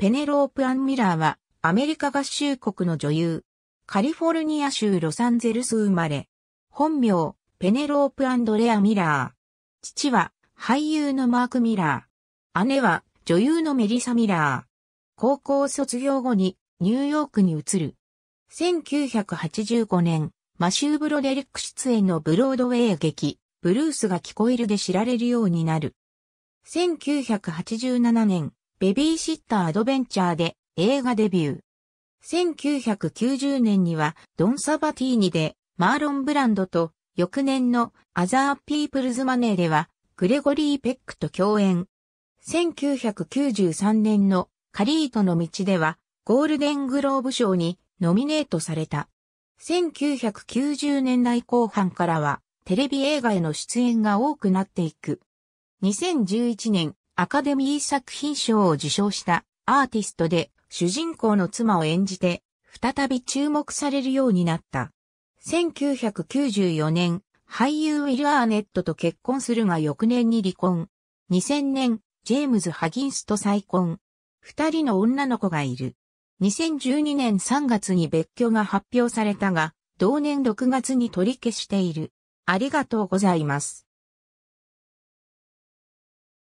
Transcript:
ペネロープ・アン・ミラーは、アメリカ合衆国の女優。カリフォルニア州ロサンゼルス生まれ。本名、ペネロープ・アンドレア・ミラー。父は、俳優のマーク・ミラー。姉は、女優のメリサ・ミラー。高校卒業後に、ニューヨークに移る。1985年、マシュー・ブロデリック出演のブロードウェイ劇、ブルースが聞こえるで知られるようになる。1987年、ベビーシッターアドベンチャーで映画デビュー。1990年にはドン・サバティーニでマーロン・ブランドと翌年のアザー・ピープルズ・マネーではグレゴリー・ペックと共演。1993年のカリートの道ではゴールデングローブ賞にノミネートされた。1990年代後半からはテレビ映画への出演が多くなっていく。2011年アカデミー作品賞を受賞したアーティストで主人公の妻を演じて再び注目されるようになった。1994年、俳優ウィル・アーネットと結婚するが翌年に離婚。2000年、ジェームズ・ハギンスと再婚。二人の女の子がいる。2012年3月に別居が発表されたが、同年6月に取り消している。ありがとうございます。